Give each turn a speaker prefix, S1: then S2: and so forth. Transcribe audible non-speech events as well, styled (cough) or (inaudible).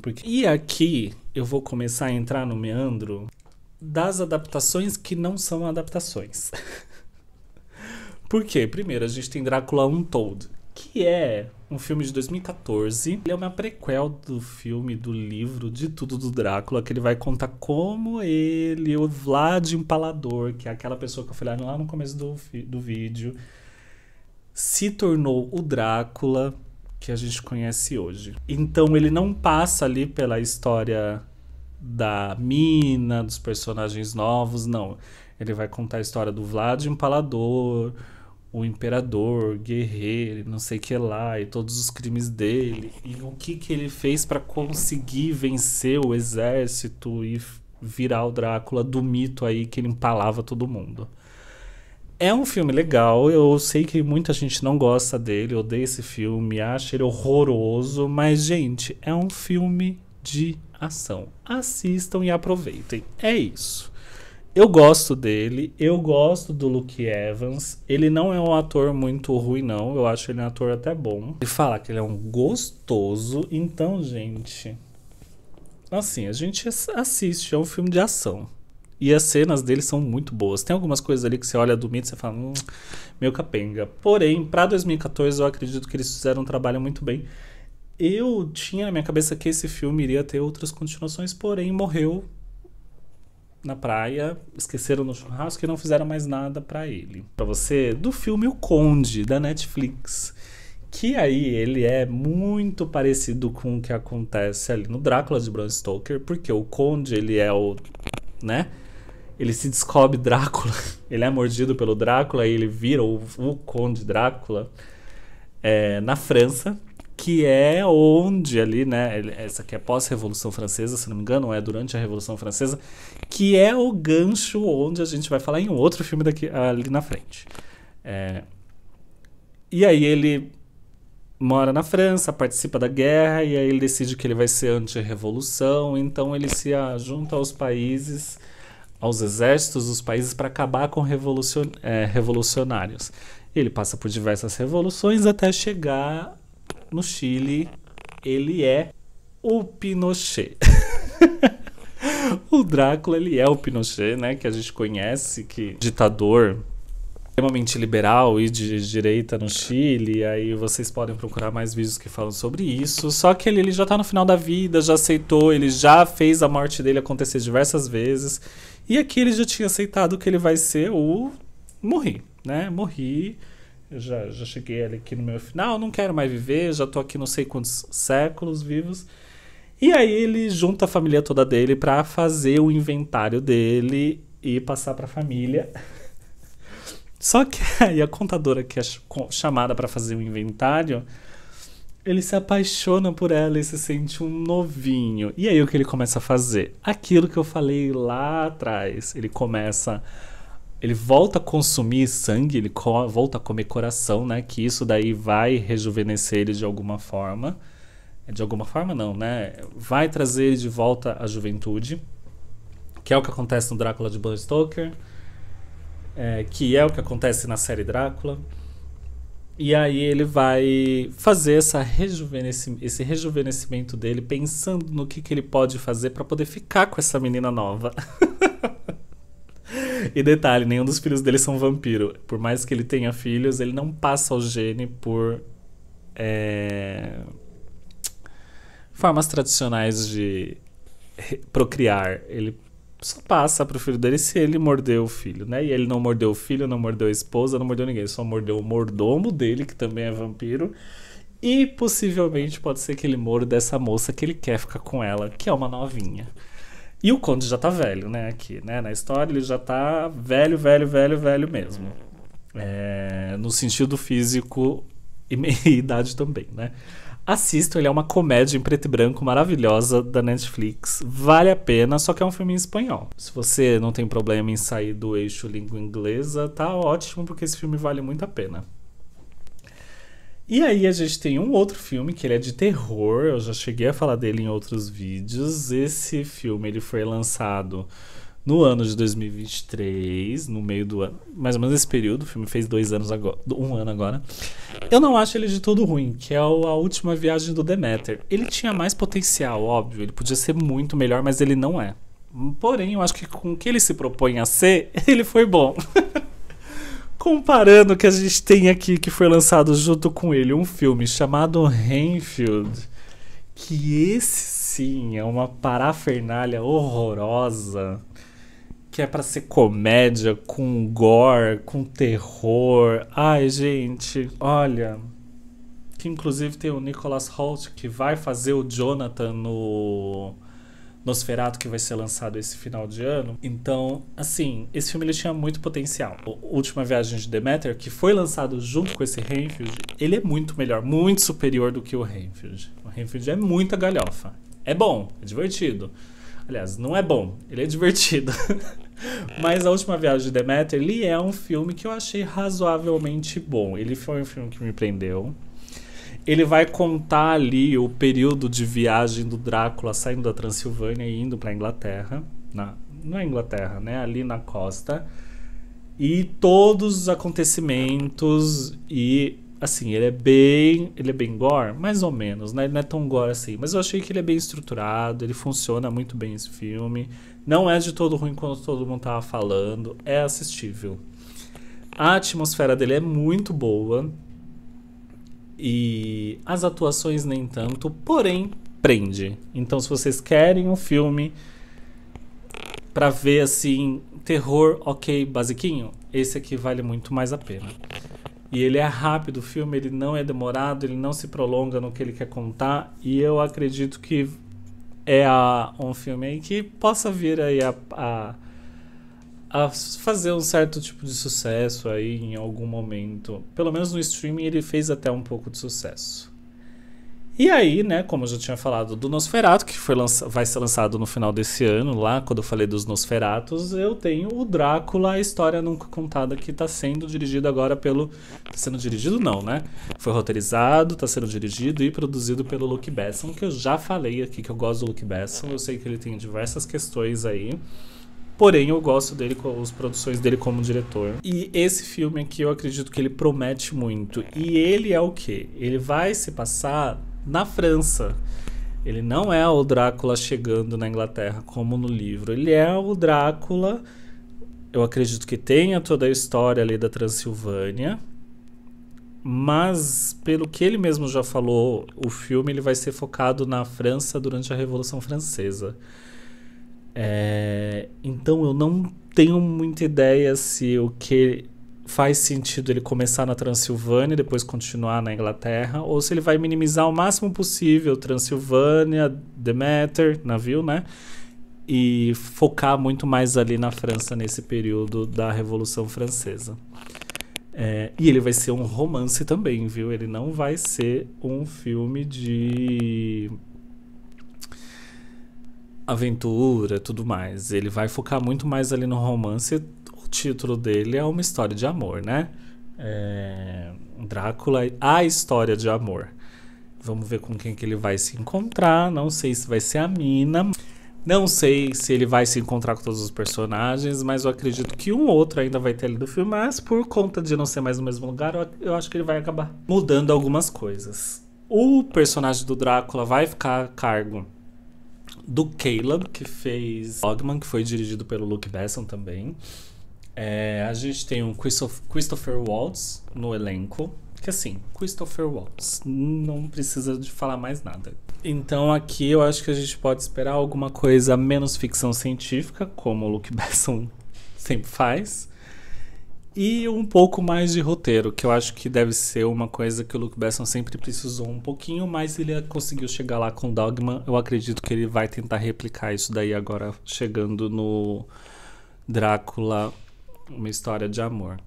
S1: Porque... E aqui eu vou começar a entrar no meandro das adaptações que não são adaptações. (laughs) Por quê? Primeiro, a gente tem Drácula Untold, que é um filme de 2014. Ele é uma prequel do filme, do livro, de tudo do Drácula, que ele vai contar como ele, o Vlad Empalador, que é aquela pessoa que eu falei lá no começo do, do vídeo, se tornou o Drácula que a gente conhece hoje. Então ele não passa ali pela história da mina, dos personagens novos, não. Ele vai contar a história do Vlad Impalador, o imperador, guerreiro, não sei que lá, e todos os crimes dele, e o que que ele fez para conseguir vencer o exército e virar o Drácula do mito aí que ele empalava todo mundo. É um filme legal, eu sei que muita gente não gosta dele, odeia esse filme, acha ele horroroso, mas, gente, é um filme de ação. Assistam e aproveitem. É isso. Eu gosto dele, eu gosto do Luke Evans. Ele não é um ator muito ruim, não. Eu acho ele um ator até bom. E fala que ele é um gostoso. Então, gente. Assim, a gente assiste, é um filme de ação. E as cenas dele são muito boas. Tem algumas coisas ali que você olha do mito e você fala, hum, meu capenga. Porém, para 2014, eu acredito que eles fizeram um trabalho muito bem. Eu tinha na minha cabeça que esse filme iria ter outras continuações, porém morreu na praia, esqueceram no churrasco e não fizeram mais nada para ele. Para você, do filme O Conde, da Netflix. Que aí ele é muito parecido com o que acontece ali no Drácula de Bram Stoker, porque o Conde, ele é o, né? ele se descobre Drácula. (laughs) Ele é mordido pelo Drácula e ele vira o, o Conde Drácula é, na França, que é onde ali, né? essa aqui é pós-Revolução Francesa, se não me engano, é durante a Revolução Francesa, que é o gancho onde a gente vai falar em outro filme daqui ali na frente. É, e aí ele mora na França, participa da guerra e aí ele decide que ele vai ser anti-revolução, então ele se junta aos países aos exércitos dos países para acabar com revolucion, é, revolucionários. Ele passa por diversas revoluções até chegar no Chile. Ele é o Pinochet. (laughs) o Drácula, ele é o Pinochet, né? Que a gente conhece, que é ditador extremamente liberal e de direita no Chile, aí vocês podem procurar mais vídeos que falam sobre isso. Só que ele, ele já tá no final da vida, já aceitou, ele já fez a morte dele acontecer diversas vezes. E aqui ele já tinha aceitado que ele vai ser o. Morri, né? Morri. Eu já, já cheguei aqui no meu final, não quero mais viver, já tô aqui não sei quantos séculos vivos. E aí ele junta a família toda dele para fazer o inventário dele e passar para a família. (laughs) Só que (laughs) aí a contadora que é chamada para fazer o inventário, ele se apaixona por ela e se sente um novinho. E aí o que ele começa a fazer? Aquilo que eu falei lá atrás. Ele começa. Ele volta a consumir sangue, ele volta a comer coração, né? Que isso daí vai rejuvenescer ele de alguma forma. De alguma forma, não, né? Vai trazer ele de volta à juventude. Que é o que acontece no Drácula de Bram Stoker é, que é o que acontece na série Drácula. E aí ele vai fazer essa rejuvenesci esse rejuvenescimento dele, pensando no que, que ele pode fazer para poder ficar com essa menina nova. (laughs) e detalhe, nenhum dos filhos dele são vampiro. Por mais que ele tenha filhos, ele não passa o gene por é, formas tradicionais de procriar. Ele só passa pro filho dele se ele mordeu o filho, né? E ele não mordeu o filho, não mordeu a esposa, não mordeu ninguém. Só mordeu o mordomo dele, que também é vampiro. E possivelmente pode ser que ele morda essa moça que ele quer ficar com ela, que é uma novinha. E o Conde já tá velho, né? Aqui, né? Na história ele já tá velho, velho, velho, velho mesmo. É, no sentido físico e (laughs) idade também, né? Assistam, ele é uma comédia em preto e branco maravilhosa da Netflix. Vale a pena, só que é um filme em espanhol. Se você não tem problema em sair do eixo língua inglesa, tá ótimo, porque esse filme vale muito a pena. E aí a gente tem um outro filme que ele é de terror, eu já cheguei a falar dele em outros vídeos. Esse filme ele foi lançado no ano de 2023, no meio do ano, mais ou menos esse período, o filme fez dois anos agora, um ano agora. Eu não acho ele de todo ruim, que é a última viagem do Demeter. Ele tinha mais potencial, óbvio, ele podia ser muito melhor, mas ele não é. Porém, eu acho que com o que ele se propõe a ser, (laughs) ele foi bom. (laughs) Comparando o que a gente tem aqui, que foi lançado junto com ele, um filme chamado Renfield, que esse sim é uma parafernália horrorosa que é para ser comédia, com gore, com terror. Ai, gente, olha. Que inclusive tem o Nicholas Holt que vai fazer o Jonathan no Nosferatu que vai ser lançado esse final de ano. Então, assim, esse filme ele tinha muito potencial. O Última Viagem de Demeter, que foi lançado junto com esse Renfield, ele é muito melhor, muito superior do que o Renfield. O Renfield é muita galhofa. É bom, é divertido. Aliás, não é bom, ele é divertido. (laughs) Mas A Última Viagem de Demeter, ele é um filme que eu achei razoavelmente bom. Ele foi um filme que me prendeu. Ele vai contar ali o período de viagem do Drácula saindo da Transilvânia e indo para Inglaterra, na, não é Inglaterra, né? Ali na costa. E todos os acontecimentos e assim, ele é bem, ele é bem gore, mais ou menos, né? Ele não é tão gore assim, mas eu achei que ele é bem estruturado, ele funciona muito bem esse filme. Não é de todo ruim quando todo mundo tava falando, é assistível. A atmosfera dele é muito boa e as atuações nem tanto, porém prende. Então se vocês querem um filme para ver assim terror, OK, basiquinho, esse aqui vale muito mais a pena. E ele é rápido o filme, ele não é demorado, ele não se prolonga no que ele quer contar. E eu acredito que é a, um filme aí que possa vir aí a, a, a, fazer um certo tipo de sucesso aí em algum momento. Pelo menos no streaming ele fez até um pouco de sucesso. E aí, né, como eu já tinha falado do Nosferato, que foi vai ser lançado no final desse ano, lá quando eu falei dos Nosferatos, eu tenho o Drácula, a história nunca contada, que está sendo dirigido agora pelo. Tá sendo dirigido, não, né? Foi roteirizado, está sendo dirigido e produzido pelo Luke Besson, que eu já falei aqui que eu gosto do Luke Besson. Eu sei que ele tem diversas questões aí. Porém, eu gosto dele, as produções dele como diretor. E esse filme aqui eu acredito que ele promete muito. E ele é o quê? Ele vai se passar na França. Ele não é o Drácula chegando na Inglaterra como no livro. Ele é o Drácula. Eu acredito que tenha toda a história ali da Transilvânia. Mas, pelo que ele mesmo já falou, o filme ele vai ser focado na França durante a Revolução Francesa. É, então eu não tenho muita ideia se o que faz sentido ele começar na Transilvânia e depois continuar na Inglaterra, ou se ele vai minimizar o máximo possível Transilvânia, Demeter, navio, né? E focar muito mais ali na França nesse período da Revolução Francesa. É, e ele vai ser um romance também, viu? Ele não vai ser um filme de aventura, tudo mais. Ele vai focar muito mais ali no romance, título dele é uma história de amor, né? É, Drácula, a história de amor. Vamos ver com quem que ele vai se encontrar. Não sei se vai ser a Mina. Não sei se ele vai se encontrar com todos os personagens, mas eu acredito que um outro ainda vai ter ali do filme. Mas por conta de não ser mais no mesmo lugar, eu acho que ele vai acabar mudando algumas coisas. O personagem do Drácula vai ficar a cargo do Caleb, que fez Dogman, que foi dirigido pelo Luke Besson também. É, a gente tem um Christopher Waltz no elenco. Que assim, Christopher Waltz, não precisa de falar mais nada. Então aqui eu acho que a gente pode esperar alguma coisa menos ficção científica, como o Luke (laughs) Besson sempre faz. E um pouco mais de roteiro, que eu acho que deve ser uma coisa que o Luke Besson sempre precisou um pouquinho, mas ele conseguiu chegar lá com o Dogma. Eu acredito que ele vai tentar replicar isso daí agora, chegando no Drácula uma história de amor.